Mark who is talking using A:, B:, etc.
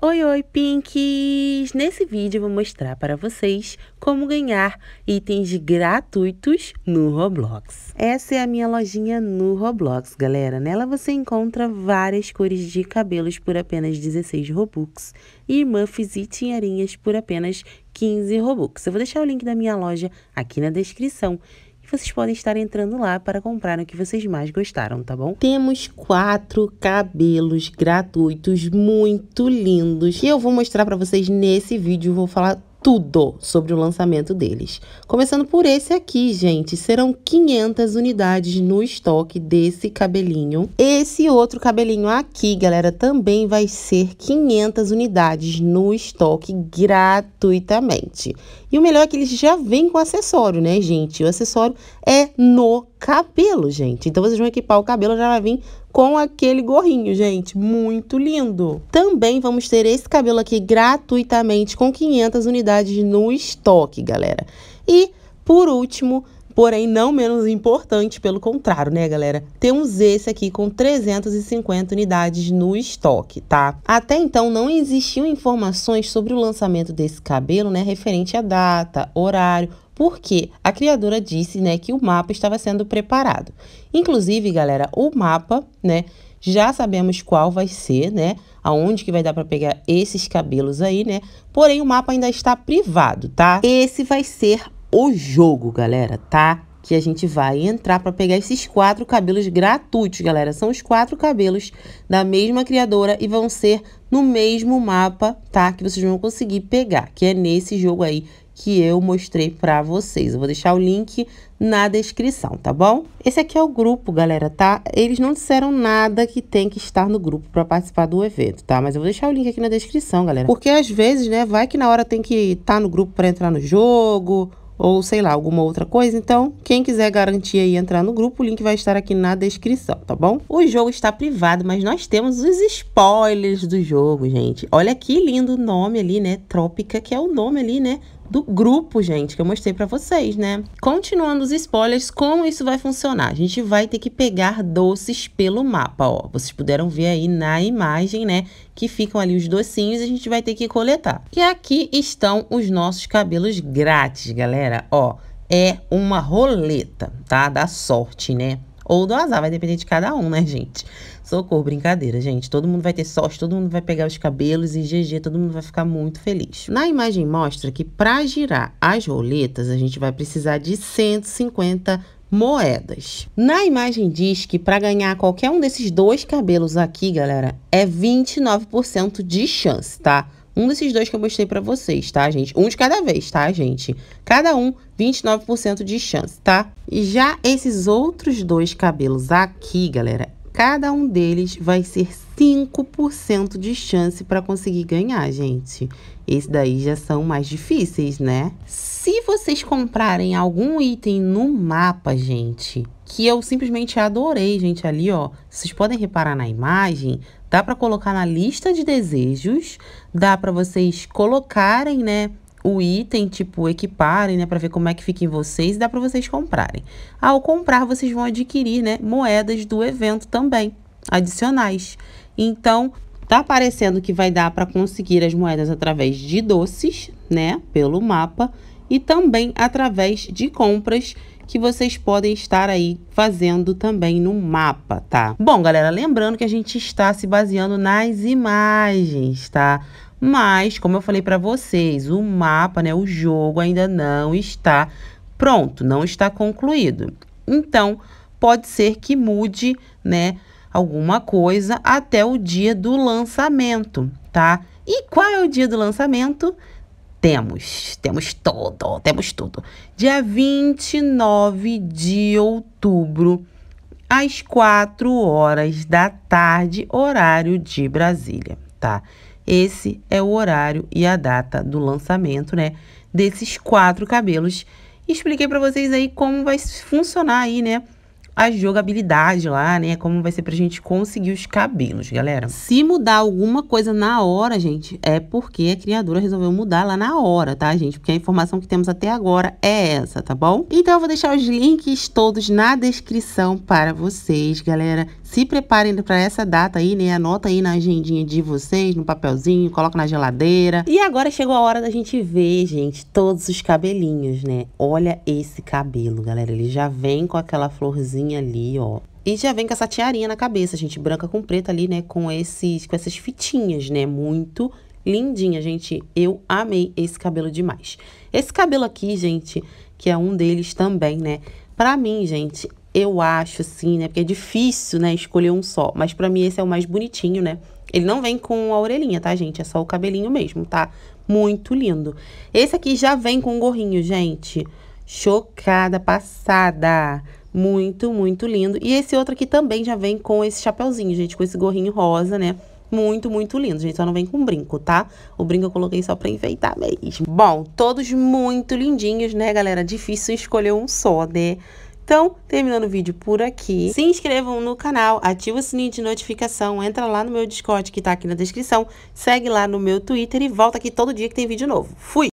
A: Oi, oi, Pinkies! Nesse vídeo vou mostrar para vocês como ganhar itens gratuitos no Roblox. Essa é a minha lojinha no Roblox, galera. Nela você encontra várias cores de cabelos por apenas 16 Robux e muffs e tinheirinhas por apenas 15 Robux. Eu vou deixar o link da minha loja aqui na descrição vocês podem estar entrando lá para comprar o que vocês mais gostaram, tá bom? Temos quatro cabelos gratuitos muito lindos que eu vou mostrar para vocês nesse vídeo. Vou falar tudo sobre o lançamento deles. Começando por esse aqui, gente, serão 500 unidades no estoque desse cabelinho. Esse outro cabelinho aqui, galera, também vai ser 500 unidades no estoque gratuitamente. E o melhor é que eles já vêm com acessório, né, gente? O acessório é no cabelo, gente. Então vocês vão equipar o cabelo, já vai vir com aquele gorrinho, gente. Muito lindo. Também vamos ter esse cabelo aqui gratuitamente com 500 unidades no estoque, galera. E, por último, porém não menos importante, pelo contrário, né, galera? Temos esse aqui com 350 unidades no estoque, tá? Até então não existiam informações sobre o lançamento desse cabelo, né, referente à data, horário porque a criadora disse, né, que o mapa estava sendo preparado. Inclusive, galera, o mapa, né, já sabemos qual vai ser, né, aonde que vai dar para pegar esses cabelos aí, né? Porém, o mapa ainda está privado, tá? Esse vai ser o jogo, galera, tá? que a gente vai entrar para pegar esses quatro cabelos gratuitos, galera. São os quatro cabelos da mesma criadora e vão ser no mesmo mapa, tá? Que vocês vão conseguir pegar, que é nesse jogo aí que eu mostrei para vocês. Eu vou deixar o link na descrição, tá bom? Esse aqui é o grupo, galera, tá? Eles não disseram nada que tem que estar no grupo para participar do evento, tá? Mas eu vou deixar o link aqui na descrição, galera. Porque às vezes, né, vai que na hora tem que estar tá no grupo para entrar no jogo ou sei lá, alguma outra coisa. Então, quem quiser garantir e entrar no grupo, o link vai estar aqui na descrição, tá bom? O jogo está privado, mas nós temos os spoilers do jogo, gente. Olha que lindo nome ali, né? Trópica, que é o nome ali, né? do grupo, gente, que eu mostrei para vocês, né? Continuando os spoilers, como isso vai funcionar? A gente vai ter que pegar doces pelo mapa, ó. Vocês puderam ver aí na imagem, né? Que ficam ali os docinhos e a gente vai ter que coletar. E aqui estão os nossos cabelos grátis, galera, ó. É uma roleta, tá? Da sorte, né? ou do azar, vai depender de cada um, né, gente? Socorro, brincadeira, gente. Todo mundo vai ter sorte, todo mundo vai pegar os cabelos e GG, todo mundo vai ficar muito feliz. Na imagem mostra que para girar as roletas, a gente vai precisar de 150 moedas. Na imagem diz que para ganhar qualquer um desses dois cabelos aqui, galera, é 29% de chance, tá? Um desses dois que eu mostrei para vocês, tá, gente? Um de cada vez, tá, gente? Cada um, 29% de chance, tá? E já esses outros dois cabelos aqui, galera, Cada um deles vai ser 5% de chance para conseguir ganhar, gente. Esse daí já são mais difíceis, né? Se vocês comprarem algum item no mapa, gente, que eu simplesmente adorei, gente, ali, ó. Vocês podem reparar na imagem, dá para colocar na lista de desejos, dá para vocês colocarem, né, o item, tipo, equiparem, né, para ver como é que fica em vocês e dá para vocês comprarem. Ao comprar, vocês vão adquirir, né, moedas do evento também, adicionais. Então, tá aparecendo que vai dar para conseguir as moedas através de doces, né, pelo mapa e também através de compras que vocês podem estar aí fazendo também no mapa, tá? Bom, galera, lembrando que a gente está se baseando nas imagens, tá? Mas, como eu falei para vocês, o mapa, né, o jogo ainda não está pronto, não está concluído. Então, pode ser que mude, né, alguma coisa até o dia do lançamento, tá? E qual é o dia do lançamento? Temos, temos tudo, temos tudo. Dia 29 de outubro, às 4 horas da tarde, horário de Brasília, tá? Esse é o horário e a data do lançamento, né? Desses quatro cabelos. Expliquei para vocês aí como vai funcionar aí, né? a jogabilidade lá, né? Como vai ser pra gente conseguir os cabelos, galera. Se mudar alguma coisa na hora, gente, é porque a criadora resolveu mudar lá na hora, tá, gente? Porque a informação que temos até agora é essa, tá bom? Então eu vou deixar os links todos na descrição para vocês, galera. Se preparem para essa data aí, né? Anota aí na agendinha de vocês, no papelzinho, coloca na geladeira. E agora chegou a hora da gente ver, gente, todos os cabelinhos, né? Olha esse cabelo, galera. Ele já vem com aquela florzinha tiarinha ali, ó. E já vem com essa tiarinha na cabeça, gente, branca com preta ali, né, com esses com essas fitinhas, né, muito lindinha, gente. Eu amei esse cabelo demais. Esse cabelo aqui, gente, que é um deles também, né? Pra mim, gente, eu acho assim, né? Porque é difícil, né, escolher um só. Mas pra mim esse é o mais bonitinho, né? Ele não vem com a orelhinha, tá, gente? É só o cabelinho mesmo, tá? Muito lindo. Esse aqui já vem com um gorrinho, gente. Gente chocada, passada. Muito, muito lindo. E esse outro aqui também já vem com esse chapeuzinho, gente, com esse gorrinho rosa, né? Muito, muito lindo, gente. Só não vem com brinco, tá? O brinco eu coloquei só pra enfeitar mesmo. Bom, todos muito lindinhos, né, galera? Difícil escolher um só, né? Então, terminando o vídeo por aqui, se inscrevam no canal, ativa o sininho de notificação, entra lá no meu Discord que tá aqui na descrição, segue lá no meu Twitter e volta aqui todo dia que tem vídeo novo. Fui!